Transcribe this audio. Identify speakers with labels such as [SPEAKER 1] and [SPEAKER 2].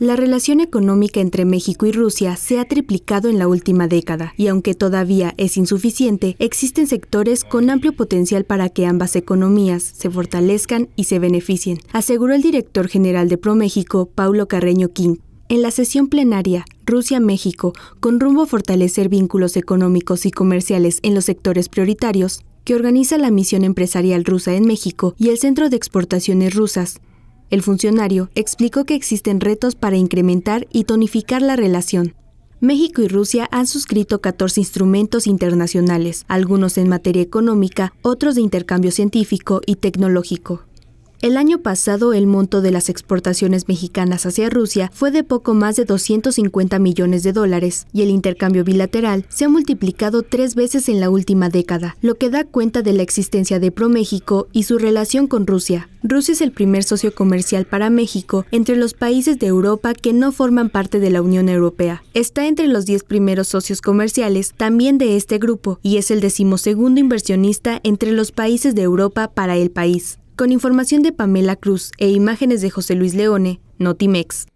[SPEAKER 1] La relación económica entre México y Rusia se ha triplicado en la última década y aunque todavía es insuficiente, existen sectores con amplio potencial para que ambas economías se fortalezcan y se beneficien, aseguró el director general de ProMéxico, Paulo Carreño King. En la sesión plenaria Rusia-México, con rumbo a fortalecer vínculos económicos y comerciales en los sectores prioritarios, que organiza la misión empresarial rusa en México y el Centro de Exportaciones Rusas, el funcionario explicó que existen retos para incrementar y tonificar la relación. México y Rusia han suscrito 14 instrumentos internacionales, algunos en materia económica, otros de intercambio científico y tecnológico. El año pasado el monto de las exportaciones mexicanas hacia Rusia fue de poco más de 250 millones de dólares y el intercambio bilateral se ha multiplicado tres veces en la última década, lo que da cuenta de la existencia de ProMéxico y su relación con Rusia. Rusia es el primer socio comercial para México entre los países de Europa que no forman parte de la Unión Europea. Está entre los 10 primeros socios comerciales también de este grupo y es el decimosegundo inversionista entre los países de Europa para el país. Con información de Pamela Cruz e imágenes de José Luis Leone, Notimex.